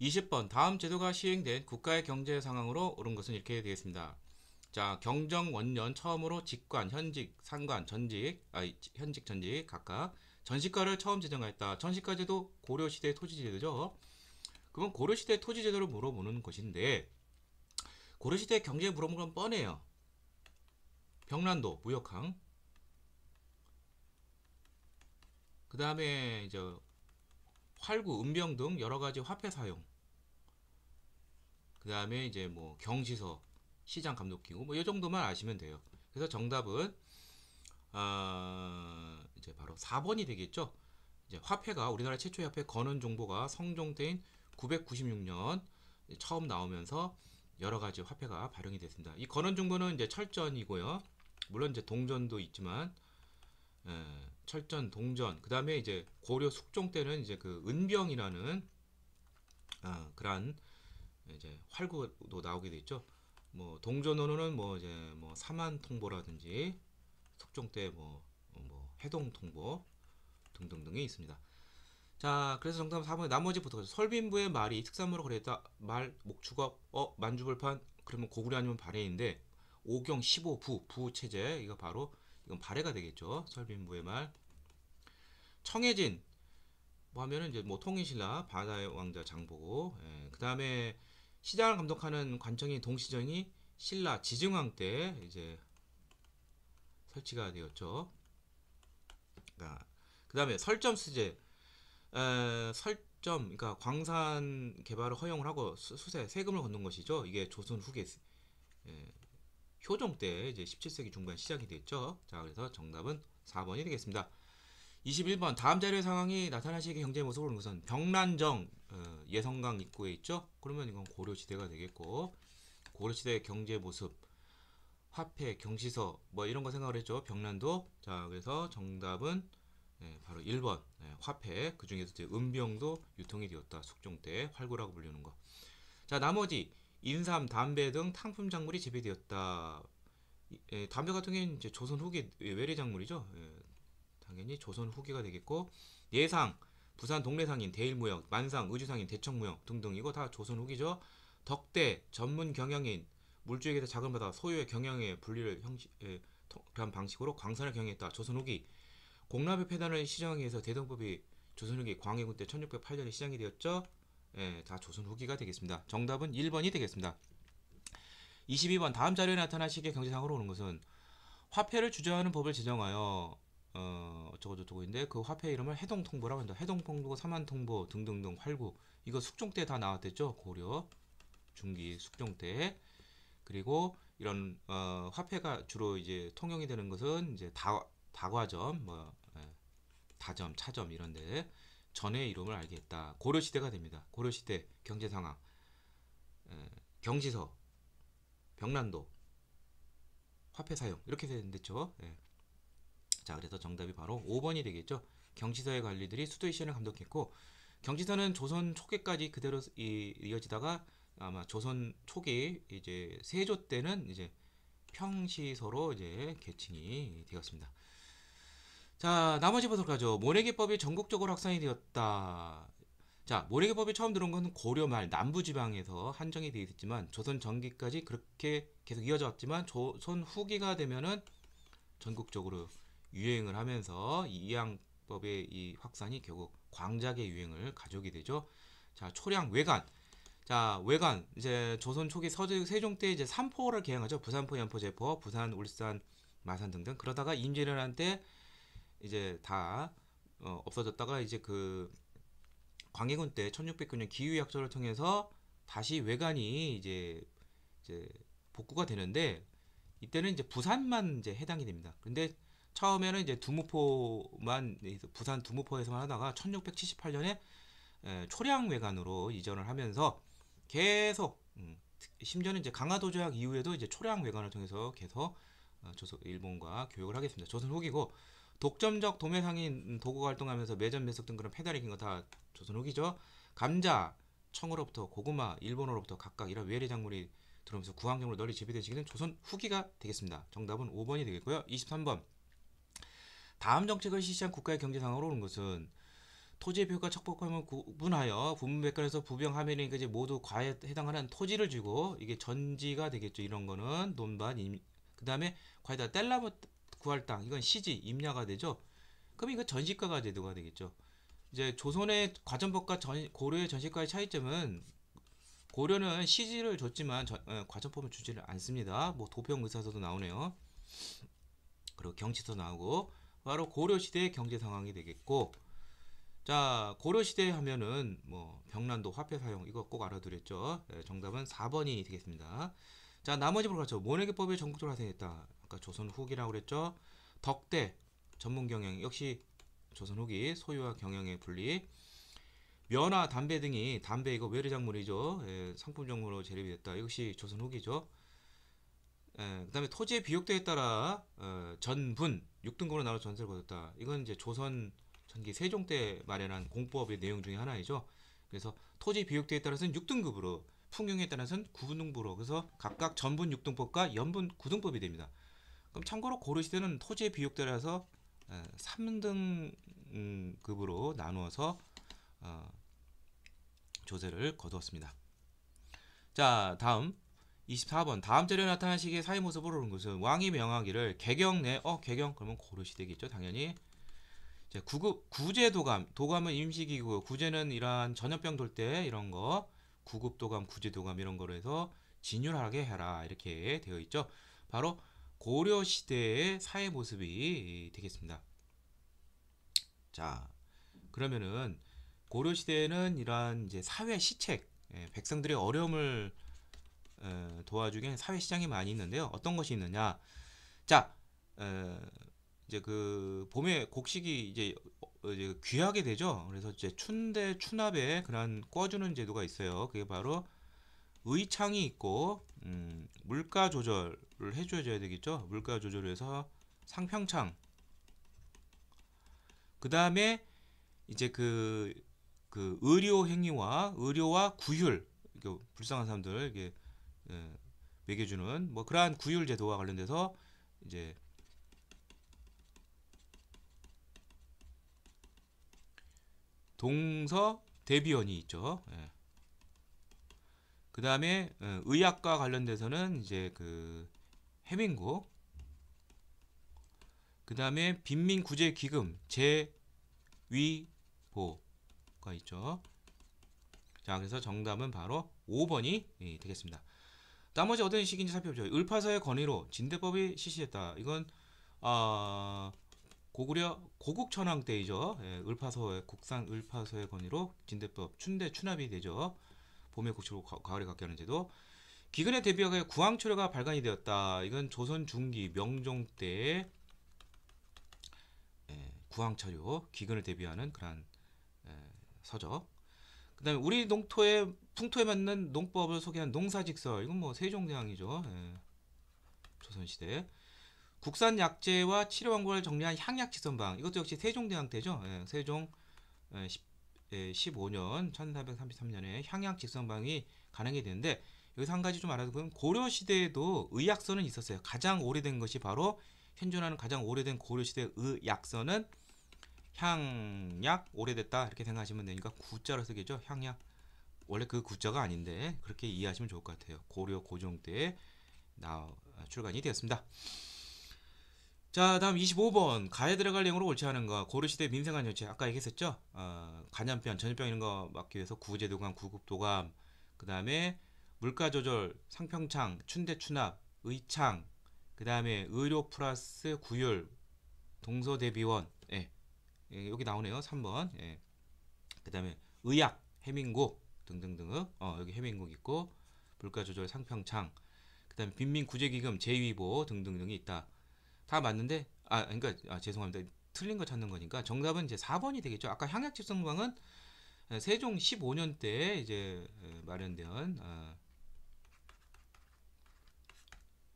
20번 다음 제도가 시행된 국가의 경제 상황으로 옳은 것은 이렇게 되겠습니다. 자, 경정 원년 처음으로 직관, 현직, 상관, 전직, 아, 현직, 전직 각각 전시가를 처음 제정하였다. 전시가 제도 고려 시대 토지 제도죠. 그건 고려 시대 토지 제도를 물어보는 것인데 고려 시대 경제 물어보는 건 뻔해요. 병란도, 무역항. 그다음에 이제 활구, 음병 등 여러 가지 화폐 사용. 그 다음에 이제 뭐 경시서, 시장 감독기구 뭐이 정도만 아시면 돼요. 그래서 정답은 아, 이제 바로 4번이 되겠죠. 이제 화폐가 우리나라 최초의 화폐 건원 정보가 성종대인 996년 처음 나오면서 여러 가지 화폐가 발행이 됐습니다. 이 건원 정보는 이제 철전이고요. 물론 이제 동전도 있지만 예, 철전 동전 그 다음에 이제 고려 숙종 때는 이제 그 은병이라는 어, 아, 그런 이제 활구도 나오게 돼 있죠. 뭐 동전으로는 뭐 이제 뭐 사만 통보라든지 숙종 때뭐 뭐, 뭐 해동 통보 등등등이 있습니다. 자, 그래서 정답 4번에 나머지부터 설빈부의 말이 특산물로 거래했다. 말, 목축업, 어, 만주불판, 그러면 고구려 아니면 발해인데 오경 15부, 부체제, 이거 바로 이건 발해가 되겠죠. 설빈부의 말. 청해진 뭐 하면은 이제 뭐 통일신라 바다의 왕자 장보고 예, 그 다음에 시장을 감독하는 관청인 동시정이 신라 지증왕 때 이제 설치가 되었죠. 그러니까 아, 그 다음에 설점 수제 에, 설점 그러니까 광산 개발을 허용을 하고 수, 세 세금을 걷는 것이죠. 이게 조선 후기 효종 때 이제 17세기 중반 시작이 됐죠. 자, 그래서 정답은 4번이 되겠습니다. 21번 다음 자료의 상황이 나타날 시기 경제 모습을 우선 병란정 어, 예성강 입구에 있죠. 그러면 이건 고려시대가 되겠고 고려시대 경제 모습 화폐 경시서 뭐 이런 거 생각을 했죠. 병란도 자 그래서 정답은 네, 바로 1번 네, 예, 화폐 그 중에서 이제 은병도 유통이 되었다. 숙종 때 활구라고 불리는 거. 자 나머지 인삼, 담배 등 탕품 작물이 재배되었다. 예, 담배 같은 경우는 이제 조선 후기 예, 외래 작물이죠. 예, 당연히 조선 후기가 되겠고 예상, 부산 동래상인 대일무역, 만상, 의주상인 대청무역 등등 이거 다 조선 후기죠. 덕대, 전문 경영인, 물주에게서 자금받아 소유의 경영의 분리를 형식, 예, 한 방식으로 광산을 경영했다. 조선 후기 공납의 폐단을 시정하기 위해서 대동법이 조선 후기 광해군 때 1608년에 시장이 되었죠. 예, 다 조선 후기가 되겠습니다. 정답은 1번이 되겠습니다. 22번 다음 자료에 나타난 시기의 경제상으로 오는 것은 화폐를 주저하는 법을 제정하여 어, 어쩌고저쩌고인데 그 화폐 이름을 해동통보라고 한다. 해동통보, 삼한통보 등등등 활구 이거 숙종 때 다 나왔댔죠. 고려, 중기, 숙종 때 그리고 이런 어, 화폐가 주로 이제 통용이 되는 것은 이제 다, 다과점, 뭐 예, 다점, 차점 이런데 전의 이름을 알게 했다. 고려시대가 됩니다. 고려시대 경제 상황, 경시서, 병란도, 화폐 사용 이렇게 되는데죠. 예. 자, 그래서 정답이 바로 5번이 되겠죠. 경시서의 관리들이 수도이시을 감독했고 경시서는 조선 초기까지 그대로 이, 이어지다가 아마 조선 초기 이제 세조 때는 이제 평시서로 이제 계층이 되었습니다. 자, 나머지 보도로가죠 모래기법이 전국적으로 확산이 되었다. 자, 모래기법이 처음 들어온 건 고려 말 남부지방에서 한정이 되어 있었지만 조선 전기까지 그렇게 계속 이어져 왔지만 조선 후기가 되면은 전국적으로 유행을 하면서 이양법의 이 확산이 결국 광작의 유행을 가져오게 되죠. 자, 초량 외관. 자, 외관. 이제 조선 초기 서주 세종 때 이제 삼포를 개항하죠. 부산포, 연포, 제포, 부산, 울산, 마산 등등. 그러다가 임진왜란 때 이제 다 어, 없어졌다가 이제 그 광해군 때 1609년 기후약조를 통해서 다시 외관이 이제 이제 복구가 되는데 이때는 이제 부산만 이제 해당이 됩니다. 근데 처음에는 이제 두무포만 부산 두무포에서만 하다가 1678년에 초량 외관으로 이전을 하면서 계속 음, 심지어는 이제 강화도 조약 이후에도 이제 초량 외관을 통해서 계속 어, 조선 일본과 교역을 하겠습니다. 조선 후기고 독점적 도매상인 도구 활동하면서 매점 매석 등 그런 페달이긴 거 다 조선 후기죠. 감자, 청으로부터 고구마, 일본어로부터 각각 이런 외래 작물이 들어오면서 구황경으로 널리 재배되시게 된 조선 후기가 되겠습니다. 정답은 5번이 되겠고요. 23번 다음 정책을 실시한 국가의 경제 상황으로 오는 것은 토지의 표가 척박함을 구분하여 분배관에서 부병하면이까 이제 모두 과에 해당하는 토지를 주고 이게 전지가 되겠죠. 이런 거는 논반 그 다음에 과에다 뗄라붙 구할 땅 이건 시지 임야가 되죠. 그럼 이거 전시가가 제도가 되겠죠. 이제 조선의 과전법과 전, 고려의 전시가의 차이점은 고려는 시지를 줬지만 저, 에, 어, 과전법을 주지를 않습니다. 뭐 도평 의사서도 나오네요. 그리고 경치도 나오고 바로 고려 시대의 경제 상황이 되겠고 자 고려 시대 하면은 뭐 병난도 화폐 사용 이거 꼭 알아두랬죠. 예, 정답은 4번이 되겠습니다. 자 나머지 보러 가죠. 모내기법이 전국적으로 발생했다. 아까 조선 후기라고 그랬죠. 덕대 전문 경영 역시 조선 후기 소유와 경영의 분리. 면화 담배 등이 담배 이거 외래작물이죠. 예, 상품종으로 재립됐다. 이 역시 조선 후기죠. 예, 그 다음에 토지의 비옥도에 따라 어, 전분 6등급으로 나눠 전세를 거뒀다. 이건 이제 조선 전기 세종 때 마련한 공법의 내용 중에 하나이죠. 그래서 토지 비옥도에 따라서는 6등급으로 풍경에 따라서는 9등급으로 그래서 각각 전분 6등법과 연분 9등법이 됩니다. 그럼 참고로 고르시대는 토지의 비율 대라서 3등급으로 어, 음, 나누어서 어, 조세를 거두었습니다. 자 다음 24번 다음 자료에 나타난 시기의 사회 모습을 오른 것은 왕이 명하기를 개경 내어 개경 그러면 고르시되겠죠 당연히 자, 구급 구제 도감 도감은 임시기구 구제는 이러한 전염병 돌 때 이런 거 구급 도감 구제 도감 이런 거로 해서 진율하게 해라 이렇게 되어 있죠 바로 고려 시대의 사회 모습이 되겠습니다. 자, 그러면은 고려 시대에는 이러한 이제 사회 시책, 예, 백성들의 어려움을 어, 도와주기엔 사회 시장이 많이 있는데요. 어떤 것이 있느냐? 자, 어, 이제 그 봄에 곡식이 어, 이제 귀하게 되죠. 그래서 이제 춘대 춘합에 그런 꿔주는 제도가 있어요. 그게 바로 의창이 있고 음, 물가 조절을 해줘야 되겠죠. 물가 조절해서 상평창 그 다음에 이제 그, 그 의료 행위와 의료와 구휼 불쌍한 사람들 이게 예, 매겨주는 뭐 그러한 구휼 제도와 관련돼서 이제 동서 대비원이 있죠. 예. 그 다음에 어, 의학과 관련돼서는 이제 그 해민국 그 다음에 빈민구제기금 제위보가 있죠 자 그래서 정답은 바로 5번이 예, 되겠습니다 나머지 어떤 식인지 살펴보죠 을파서의 권위로 진대법이 실시했다 이건 아 고구려 고국천황 때이죠 예, 을파서의 국상 을파서의 권위로 진대법 춘대 추납이 되죠 봄에 곡식으로 가을에 갖게 하는 제도. 기근에 대비하여 구황초려가 발간이 되었다. 이건 조선 중기 명종 때 예, 구황차료 기근을 대비하는 그러한 예, 서적. 그다음에 우리 농토에 풍토에 맞는 농법을 소개한 농사직설. 이건 뭐 세종대왕이죠. 예, 조선시대. 국산 약재와 치료 방법을 정리한 향약지선방. 이것도 역시 세종대왕 때죠. 세종 15년 1433년에 향양 직선방이 가능하게 되는데 여기서 한 가지 좀 알아두면 고려 시대에도 의약서는 있었어요. 가장 오래된 것이 바로 현존하는 가장 오래된 고려 시대 의약서는 향약 오래됐다 이렇게 생각하시면 되니까 구자로 쓰겠죠. 향약 원래 그 구자가 아닌데 그렇게 이해하시면 좋을 것 같아요. 고려 고종 때 출간이 되었습니다. 자 다음 25번 가에 들어갈 내용으로 옳지 않은거 고려시대 민생관 정치 아까 얘기했었죠 어, 간염병 전염병 이런 거 막기 위해서 구제 도감 구급 도감 그 다음에 물가 조절 상평창 춘대 추납 의창 그 다음에 의료 플러스 구율 동서대비원 예. 예, 여기 나오네요 3번 예. 그 다음에 의약 해민국 등등등 어, 여기 해민국 있고 물가 조절 상평창 그 다음에 빈민 구제기금 제위보 등등등이 있다 다 맞는데 아 그러니까 아, 죄송합니다. 틀린 거 찾는 거니까 정답은 이제 4번이 되겠죠. 아까 향약집성방은 세종 15년 때 이제 마련된 아,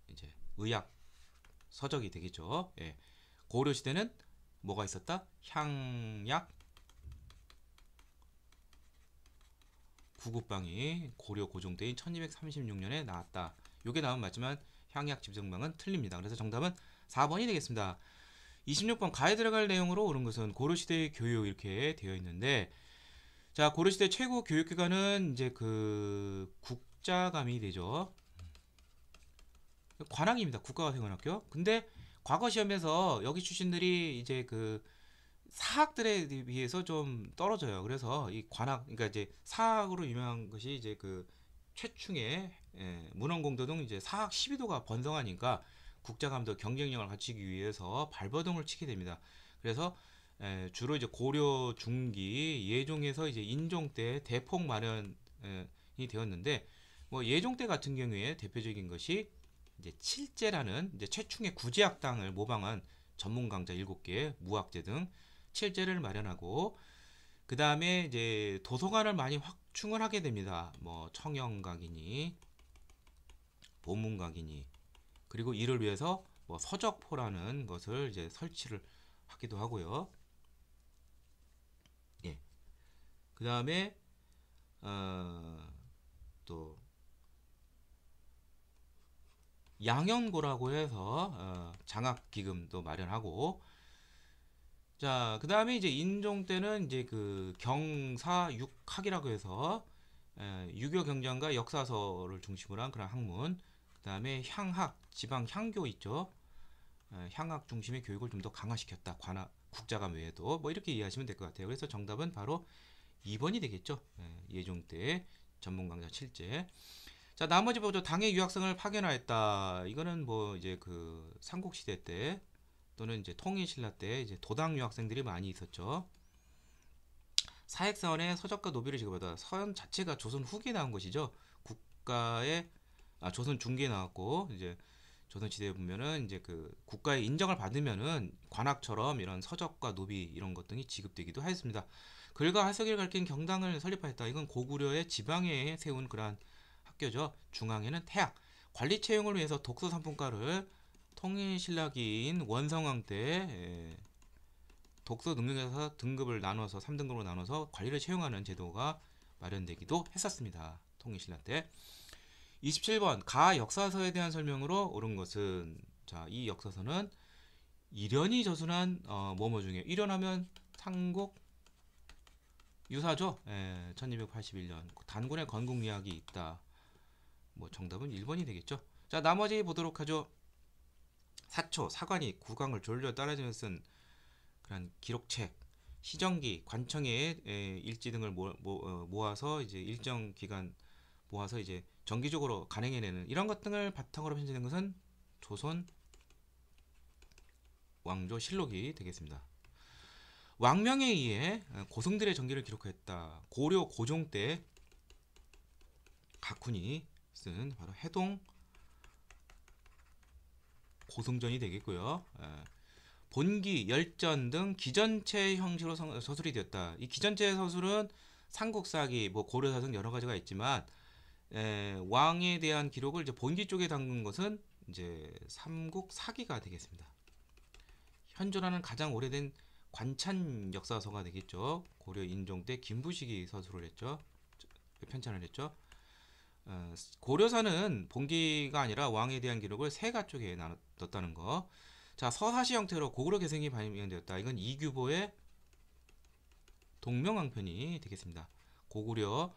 이제 의학 서적이 되겠죠. 예. 고려 시대는 뭐가 있었다? 향약 구급방이 고려 고종 때인 1236년에 나왔다. 요게 나오면 맞지만 향약 집성방은 틀립니다. 그래서 정답은 4번이 되겠습니다. 26번 가에 들어갈 내용으로 옳은 것은 고려시대 교육 이렇게 되어 있는데 자 고려시대 최고 교육기관은 이제 그 국자감이 되죠. 관학입니다. 국가생활학교 근데 과거 시험에서 여기 출신들이 이제 그 사학들에 비해서 좀 떨어져요. 그래서 이 관학, 그러니까 이제 사학으로 유명한 것이 이제 그 최충의 예, 문헌공도 등 이제 사학 12도가 번성하니까 국자감독 경쟁력을 갖추기 위해서 발버둥을 치게 됩니다. 그래서 에, 주로 이제 고려 중기 예종에서 이제 인종 때 대폭 마련이 되었는데 뭐 예종 때 같은 경우에 대표적인 것이 이제 칠제라는 이제 최충의 구제학당을 모방한 전문 강좌 7개, 무학제 등 칠제를 마련하고 그 다음에 이제 도서관을 많이 확충을 하게 됩니다. 뭐 청영각이니 보문각이니 그리고 이를 위해서 뭐 서적포라는 것을 이제 설치를 하기도 하고요. 예. 그 다음에 어, 또 양연고라고 해서 어, 장학 기금도 마련하고 자, 그 다음에 이제 인종 때는 이제 그 경사육학이라고 해서 에, 유교 경전과 역사서를 중심으로 한 그런 학문 그 다음에 향학, 지방 향교 있죠. 어, 향학 중심의 교육을 좀 더 강화시켰다. 관하, 국자감 외에도 뭐 이렇게 이해하시면 될 것 같아요. 그래서 정답은 바로 2번이 되겠죠. 예, 예종 때 전문 강좌 7제. 자, 나머지 보죠. 당의 유학생을 파견하였다. 이거는 뭐 이제 그 삼국 시대 때 또는 이제 통일 신라 때 이제 도당 유학생들이 많이 있었죠. 사액사원의 서적과 노비를 지급하다. 서현 자체가 조선 후기에 나온 것이죠. 국가의 아 조선 중기에 나왔고 이제 조선 시대에 보면은 이제 그 국가의 인정을 받으면은 관악처럼 이런 서적과 노비 이런 것등이 지급되기도 하였습니다. 글과 하석일 갈킨 경당을 설립하였다. 이건 고구려의 지방에 세운 그러한 학교죠. 중앙에는 태학. 관리 채용을 위해서 독서 상품가를 통일신라기인 원성왕 때 예, 독서 능력에서 등급을 나눠서 3등급으로 나눠서 관리를 채용하는 제도가 마련되기도 했었습니다. 통일신라 때. 27번 가 역사서에 대한 설명으로 옳은 것은 자, 이 역사서는 이련이 저술한 어, 뭐뭐 중에 일연하면 삼국 유사죠. 예, 1281년 단군의 건국 이야기 있다. 뭐 정답은 1번이 되겠죠. 자, 나머지 보도록 하죠. 사초, 사관이 국왕을 졸려 따라지며 쓴 그런 기록책, 시정기, 관청의 일지 등을 모, 모, 어, 모아서 이제 일정 기간 모아서 이제 정기적으로 간행해내는 이런 것 등을 바탕으로 편지된 것은 조선 왕조 실록이 되겠습니다. 왕명에 의해 어, 고성들의 전기를 기록했다. 고려 고종 때 가쿤이 쓴 바로 해동 고성전이 되겠고요. 어, 본기, 열전 등 기전체 형식으로 서술이 되었다. 이 기전체 서술은 삼국사기, 뭐 고려사 등 여러 가지가 있지만 에, 예, 왕에 대한 기록을 이제 본기 쪽에 담근 것은 이제 삼국 사기가 되겠습니다. 현존하는 가장 오래된 관찬 역사서가 되겠죠. 고려 인종 때 김부식이 서술을 했죠. 편찬을 했죠. 어, 고려사는 본기가 아니라 왕에 대한 기록을 세가 쪽에 나눴다는 거. 자 서사시 형태로 고구려 계승이 반영되었다. 이건 이규보의 동명왕편이 되겠습니다. 고구려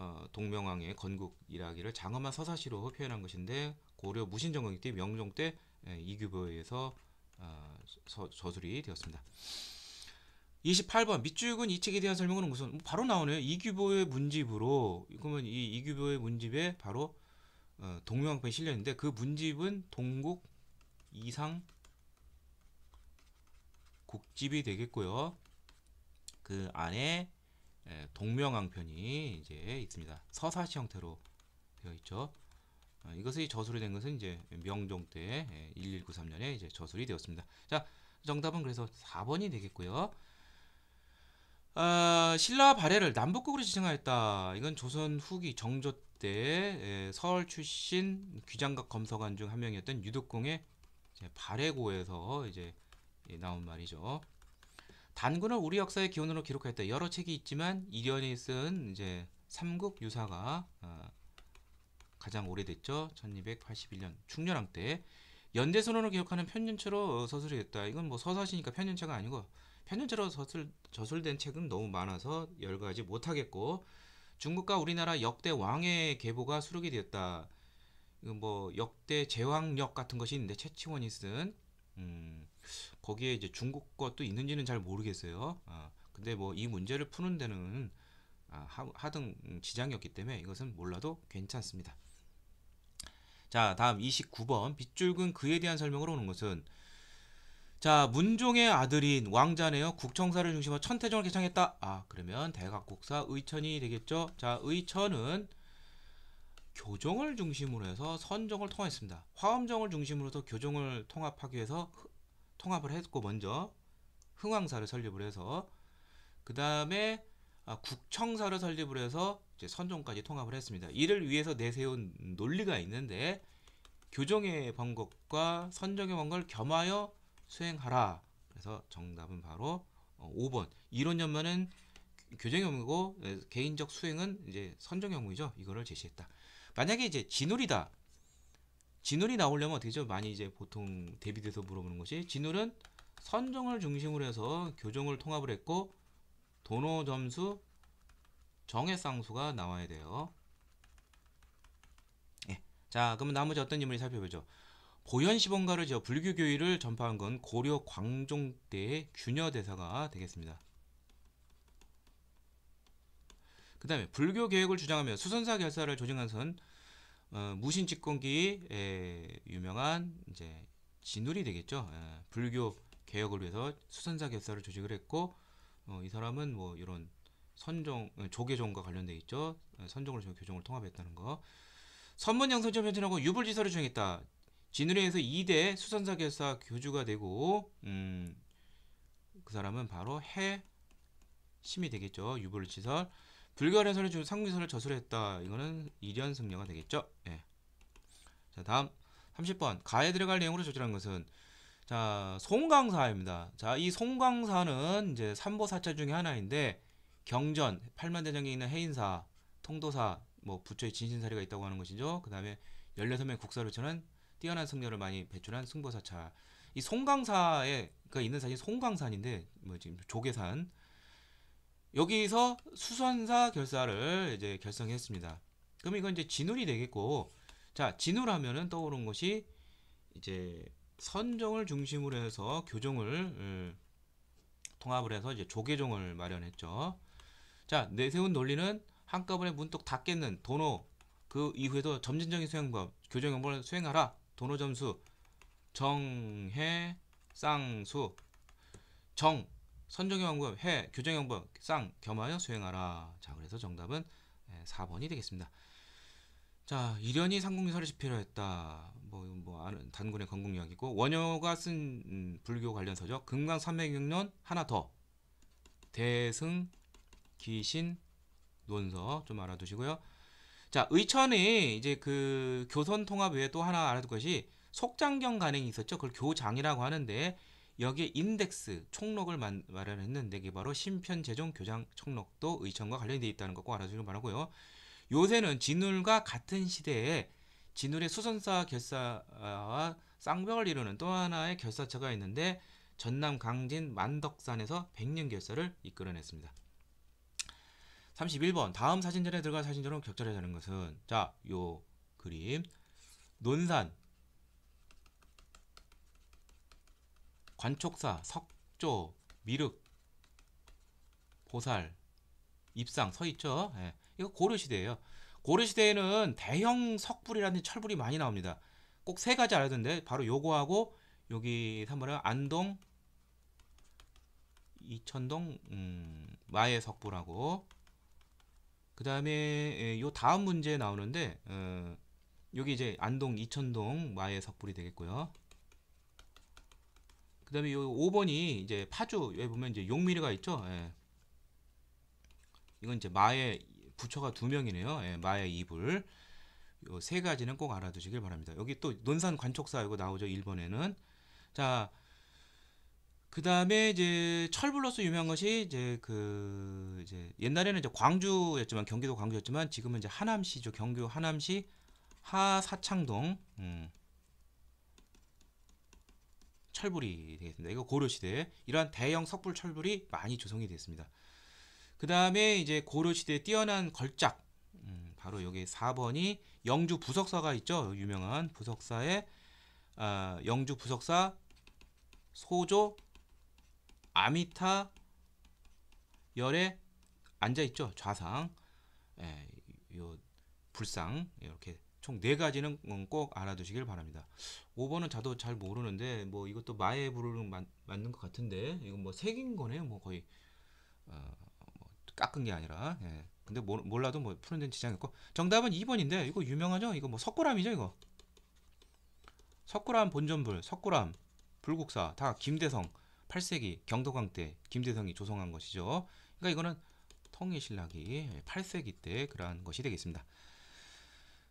어, 동명왕의 건국 이라기를 장엄한 서사시로 표현한 것인데 고려 무신정광때 명종 때 예, 이규보에 서 어, 서, 저술이 되었습니다. 28번 밑줄은 이 책에 대한 설명은 무슨 바로 나오네요. 이규보의 문집으로 그러면 이 이규보의 문집에 바로 어, 동명왕편이 실려 있는데 그 문집은 동국 이상 국집이 되겠고요. 그 안에 예, 동명왕편이 이제 있습니다. 서사시 형태로 되어 있죠. 어, 이것이 저술이 된 것은 이제 명종 때 1193년에 예, 이제 저술이 되었습니다. 자, 정답은 그래서 4번이 되겠고요. 아, 신라 발해를 남북국으로 지칭하였다. 이건 조선 후기 정조 때 예, 서울 출신 귀장각 검사관 중 한 명이었던 유독공의 발해고에서 이제 나온 말이죠. 단군을 우리 역사의 기원으로 기록했다. 여러 책이 있지만 이련이 쓴 이제 삼국 유사가 어, 가장 오래됐죠. 1281년 중렬왕때 연대선언을 기록하는 편년체로 어, 서술이 됐다. 이건 뭐 서사시니까 편년체가 아니고 편년체로 서술, 저술된 책은 너무 많아서 열거하지 못하겠고 중국과 우리나라 역대 왕의 계보가 수록이 되었다. 이건 뭐 역대 제왕력 같은 것이 있는데 최치원이 쓴 음, 거기에 이제 중국 것도 있는지는 잘 모르겠어요. 어, 근데 뭐 이 문제를 푸는 데는 아, 하등 지장이었기 때문에 이것은 몰라도 괜찮습니다. 자 다음 29번 빗줄근 그에 대한 설명으로 오는 것은 자 문종의 아들인 왕자네요 국청사를 중심으로 천태종을 개창했다 아 그러면 대각국사 의천이 되겠죠 자 의천은 교정을 중심으로 해서 선정을 통했습니다 화엄정을 중심으로서 해 교정을 통합하기 위해서 통합을 했고 먼저 흥왕사를 설립을 해서 그 다음에 아, 국청사를 설립을 해서 이제 선종까지 통합을 했습니다. 이를 위해서 내세운 논리가 있는데 교정의 번거과 선정의 번거를 겸하여 수행하라. 그래서 정답은 바로 5번. 어, 이론 연마는 교정의 업무고 예, 개인적 수행은 이제 선정의 업무이죠. 이거를 제시했다. 만약에 이제 진울이다. 진울이 나오려면 어떻게 죠 많이 이제 보통 대비돼서 물어보는 것이 진울은 선정을 중심으로 해서 교정을 통합을 했고 도노 점수 정의 쌍수가 나와야 돼요. 예. 자, 그러면 나머지 어떤 인물이 살펴보죠. 고현 시범가를 지어 불교 교의를 전파한 건 고려 광종 때의 균여 대사가 되겠습니다. 그 다음에 불교 계획을 주장하며 수선사 결사를 조정한 선 어, 무신 집권기에 예, 유명한 이제 진울이 되겠죠. 에, 예, 불교 개혁을 위해서 수선사 결사를 조직을 했고 어, 이 사람은 뭐 이런 선종 어, 조계종과 관련돼 있죠. 예, 선종으로 을 교종을 통합했다는 거. 선문양선점 현진하고 유불지설을 주행했다. 진울에에서 2대 수선사 결사 교주가 되고 음, 그 사람은 바로 해 심이 되겠죠. 유불지설. 불가리아 선을 중 상국선을 저술했다. 이거는 이련 승려가 되겠죠. 예. 자 다음 30번 가에 들어갈 내용으로 조절한 것은 자 송강사입니다. 자 이 송강사는 이제 삼보사찰 중에 하나인데 경전 팔만대장에 있는 해인사 통도사 뭐 부처의 진신사리가 있다고 하는 것이죠. 그 다음에 1 6명 국사를 전한 뛰어난 승려를 많이 배출한 승보사찰 이 송강사에 그 그러니까 있는 산이 송강산인데 뭐 지금 조계산 여기서 수선사 결사를 이제 결성했습니다. 그럼 이건 이제 진울이 되겠고, 자, 진울하면은 떠오른 것이 이제 선정을 중심으로 해서 교정을 음, 통합을 해서 이제 조계종을 마련했죠. 자, 내세운 논리는 한꺼번에 문득 닫겠는 도노 그 이후에도 점진적인 수행법 교정 연법을 수행하라 도노 점수 정해 쌍수 정 선정형법, 해, 교정형법 쌍 겸하여 수행하라. 자, 그래서 정답은 4번이 예, 되겠습니다. 자, 일연이 상공설집 필요했다. 뭐, 뭐, 아는 단군의 건국역이고 원효가 쓴 음, 불교 관련 서죠 금강 삼백육년 하나 더. 대승, 기신, 논서 좀 알아두시고요. 자, 의천이 이제 그 교선 통합 외에 또 하나 알아둘 것이 속장경 간행이 있었죠. 그걸 교장이라고 하는데 여기에 인덱스 총록을 마련했는데 이게 바로 신편재정 교장 총록도 의청과 관련되어 있다는 것꼭 알아주길 바라고요. 요새는 진울과 같은 시대에 진울의 수선사 결사와 쌍벽을 이루는 또 하나의 결사처가 있는데 전남 강진 만덕산에서 백년 결사를 이끌어냈습니다. 31번 다음 사진전에 들어갈 사진전은 격절해 되는 것은 자요 그림 논산 관촉사, 석조, 미륵, 보살, 입상 서 있죠. 예. 이거 고려시대예요. 고려시대에는 대형 석불이라든 철불이 많이 나옵니다. 꼭 세 가지 알아야 되는데 바로 요거하고 여기 3번은 안동, 이천동 음, 마의 석불하고 그 다음에 예, 요 다음 문제 나오는데 어, 여기 이제 안동 이천동 마의 석불이 되겠고요. 그 다음에 요 5번이 이제 파주, 여기 보면 이제 용미리가 있죠. 예. 이건 이제 마의 부처가 두 명이네요. 예, 마의 이불. 요 세 가지는 꼭 알아두시길 바랍니다. 여기 또 논산 관촉사 이거 나오죠. 1번에는. 자, 그 다음에 이제 철불로서 유명한 것이 이제 그 이제 옛날에는 이제 광주였지만 경기도 광주였지만 지금은 이제 하남시죠 경기 하남시 하사창동 음. 철불이 되겠습니다. 이거 고려시대에 이러한 대형 석불 철불이 많이 조성이 됐습니다. 그 다음에 이제 고려시대에 뛰어난 걸작 음, 바로 여기 4번이 영주 부석사가 있죠. 유명한 부석사의 어, 영주 부석사 소조 아미타 열에 앉아 있죠. 좌상 예, 요 불상 이렇게 총네 가지는 음, 꼭 알아두시길 바랍니다. 5번은 저도 잘 모르는데 뭐 이것도 마의 부르는 맞는 것 같은데 이건 뭐 색인 거네요. 뭐 거의 어, 뭐 깎은 게 아니라. 예. 근데 모, 몰라도 뭐 푸는 데는 지장이 고 정답은 2번인데 이거 유명하죠? 이거 뭐 석굴암이죠, 이거. 석굴암 본전불, 석굴암, 불국사 다 김대성 8세기 경덕왕 때 김대성이 조성한 것이죠. 그러니까 이거는 통일신라기 8세기 예, 때 그러한 것이 되겠습니다.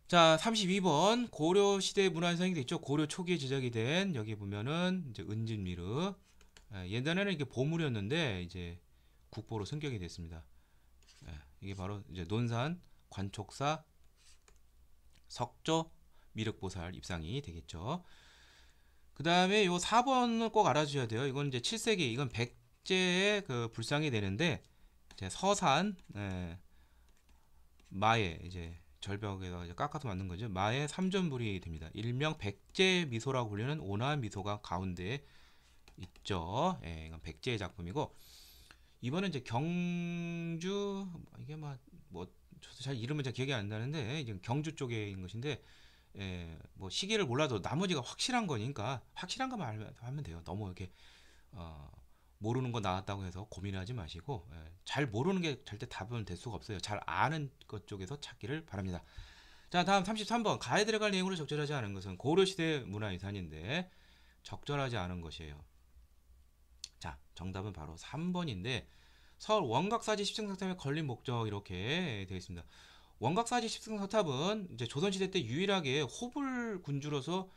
자, 32번 고려 시대 문화 현상이 됐죠. 고려 초기에 제작이 된 여기 보면은 이제 은진미르. 예, 옛날에는 이게 보물이었는데 이제 국보로 승격이 됐습니다. 예, 이게 바로 이제 논산 관촉사 석조 미륵보살 입상이 되겠죠. 그 다음에 요 4번을 꼭 알아주셔야 돼요. 이건 이제 7세기, 이건 백제의 그 불상이 되는데, 이제 서산, 예, 마예, 이제 절벽에다가 이제 깎아서 만든 거죠. 마의 삼전불이 됩니다. 일명 백제 미소라고 불리는 온화한 미소가 가운데에 있죠. 예, 이건 백제의 작품이고 이번엔 이제 경주 이게 막뭐 뭐, 저도 잘 이름은 잘 기억이 안 나는데 이제 경주 쪽에 있는 것인데 예, 뭐 시기를 몰라도 나머지가 확실한 거니까 확실한 것만 하면 돼요. 너무 이렇게 어 모르는 거 나왔다고 해서 고민하지 마시고 예, 잘 모르는 게 절대 답은 될 수가 없어요. 잘 아는 것 쪽에서 찾기를 바랍니다. 자 다음 33번 가에 들어갈 내용으로 적절하지 않은 것은 고려시대 문화유산인데 적절하지 않은 것이에요. 자 정답은 바로 3번인데 서울 원각사지 10층 석탑에 걸린 목적 이렇게 되어 있습니다. 원각사지 10층 석탑은 이제 조선시대 때 유일하게 호불 군주로서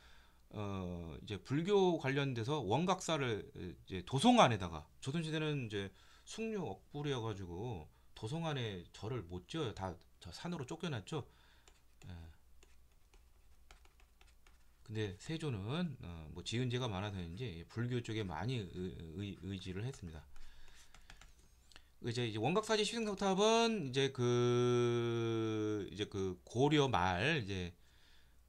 어 이제 불교 관련돼서 원각사를 이제 도성안에다가 조선시대는 이제 숭류 억불이어 가지고 도성안에 절을 못 지어요. 다 저 산으로 쫓겨났죠. 예. 근데 세조는 어, 뭐 지은 죄가 많아서인지 불교 쪽에 많이 의, 의 지를 했습니다. 이제, 이제 원각사지 시승석탑은 이제 그 이제 그 고려 말 이제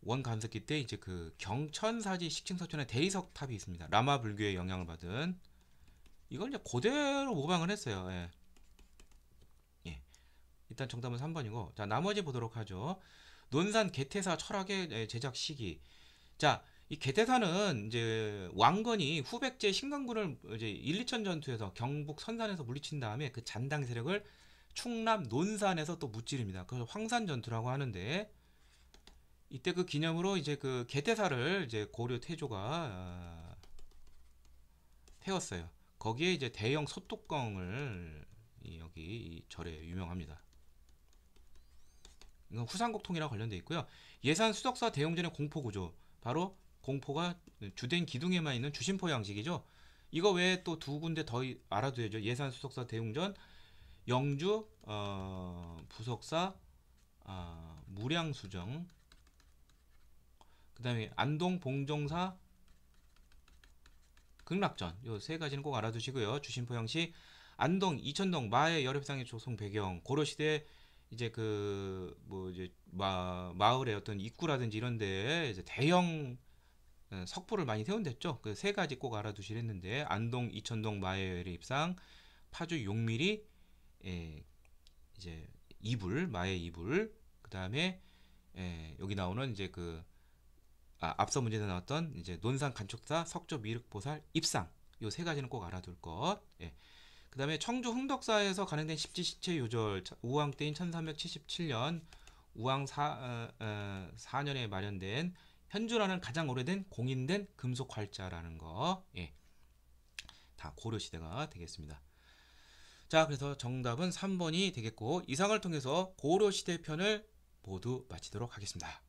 원간석기 때 이제 그 경천사지 식층서촌에 대리석 탑이 있습니다. 라마 불교의 영향을 받은 이걸 이제 그대로 모방을 했어요. 예. 예. 일단 정답은 3번이고 자 나머지 보도록 하죠. 논산 개태사 철학의 제작 시기. 자, 이 개태사는 이제 왕건이 후백제 신강군을 이제 1, 2천 전투에서 경북 선산에서 물리친 다음에 그 잔당 세력을 충남 논산에서 또 무찌릅니다. 그래서 황산 전투라고 하는데 이때 그 기념으로 이제 그 개대사를 이제 고려 태조가 어, 태웠어요. 거기에 이제 대형 소뚜껑을 여기 이 절에 유명합니다. 이건 후삼곡통이랑 관련돼 있고요. 예산 수덕사 대용전의 공포 구조. 바로 공포가 주된 기둥에만 있는 주심포 양식이죠. 이거 외에 또 두 군데 더 알아둬야죠. 예산 수석사 대웅전, 영주 어, 부석사 어, 무량수정 그 다음에 안동 봉종사 극락전 요 세 가지는 꼭 알아두시고요. 주심포 형식 안동 이천동 마의 여렵상의 조성 배경 고려시대 이제 그 뭐 이제 마, 마을의 어떤 입구라든지 이런 데에 이제 대형 어, 석불을 많이 세운댔죠. 그 세 가지 꼭 알아두시랬는데 안동 이천동 마해열의 입상 파주 용밀이 예, 이제 이불 마해 이불 그 다음에 예, 여기 나오는 이제 그 아, 앞서 문제에 나왔던 이제 논산 간축사 석조 미륵보살, 입상 요 세 가지는 꼭 알아둘 것. 예. 그 다음에 청주 흥덕사에서 가능된 십지시체 요절 우왕 때인 1377년 우왕 사, 어, 어, 4년에 마련된 현주라는 가장 오래된 공인된 금속 활자라는 거. 예. 다 고려시대가 되겠습니다. 자, 그래서 정답은 3번이 되겠고 이상을 통해서 고려시대 편을 모두 마치도록 하겠습니다.